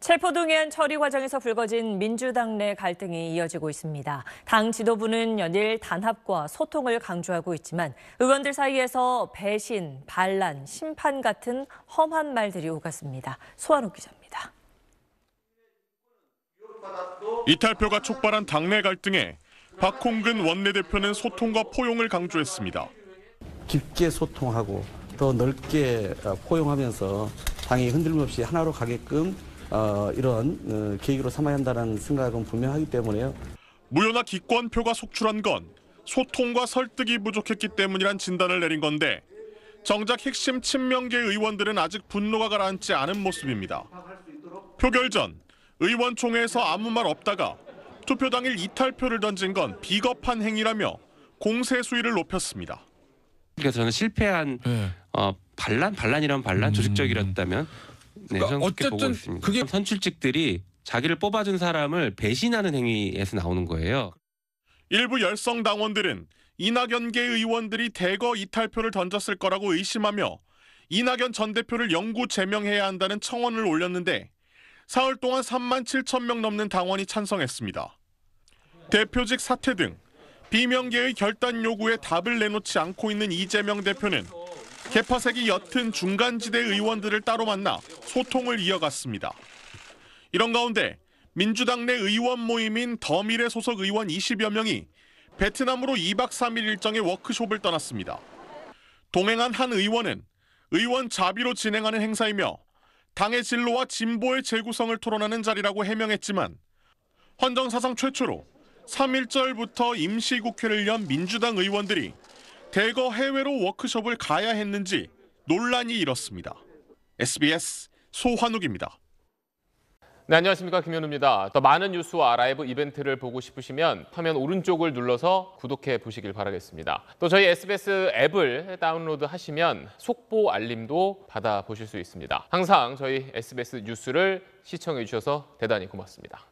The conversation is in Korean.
체포동의안 처리 과정에서 불거진 민주당 내 갈등이 이어지고 있습니다. 당 지도부는 연일 단합과 소통을 강조하고 있지만 의원들 사이에서 배신, 반란, 심판 같은 험한 말들이 오갔습니다. 소한옥 기자입니다. 이탈표가 촉발한 당내 갈등에 박홍근 원내대표는 소통과 포용을 강조했습니다. 깊게 소통하고 더 넓게 포용하면서 당이 흔들림 없이 하나로 가게끔 어, 이런 어, 계기로 삼아야 한다는 생각은 분명하기 때문에요. 무효나 기권표가 속출한 건 소통과 설득이 부족했기 때문이란 진단을 내린 건데 정작 핵심 친명계 의원들은 아직 분노가 가라앉지 않은 모습입니다. 표결 전 의원총회에서 아무 말 없다가 투표 당일 이탈표를 던진 건 비겁한 행위라며 공세 수위를 높였습니다. 그러니까 저는 실패한 네. 어, 반란, 반란이라 반란, 음. 조직적이었다면 네, 그러니까 저 어쨌든 그게- 선출직들이 자기를 뽑아준 사람을 배신하는 행위에서 나오는 거예요. 일부 열성 당원들은 이낙연계 의원들이 대거 이탈표를 던졌을 거라고 의심하며 이낙연 전 대표를 영구 제명해야 한다는 청원을 올렸는데 사흘 동안 3만 7천 명 넘는 당원이 찬성했습니다. 대표직 사퇴 등 비명계의 결단 요구에 답을 내놓지 않고 있는 이재명 대표는 개파색이 옅은 중간지대 의원들을 따로 만나 소통을 이어갔습니다. 이런 가운데 민주당 내 의원 모임인 더미래 소속 의원 20여 명이 베트남으로 2박 3일 일정의 워크숍을 떠났습니다. 동행한 한 의원은 의원 자비로 진행하는 행사이며 당의 진로와 진보의 재구성을 토론하는 자리라고 해명했지만 헌정사상 최초로 3.1절부터 임시국회를 연 민주당 의원들이 대거 해외로 워크숍을 가야 했는지 논란이 일었습니다. SBS 소환욱입니다. 네, 안녕하십니까 김현우입니다. 더 많은 뉴스와 라이브 이벤트를 보고 싶으시면 화면 오른쪽을 눌러서 구독해 보시길 바라겠습니다. 또 저희 SBS 앱을 다운로드 하시면 속보 알림도 받아 보실 수 있습니다. 항상 저희 SBS 뉴스를 시청해 주셔서 대단히 고맙습니다.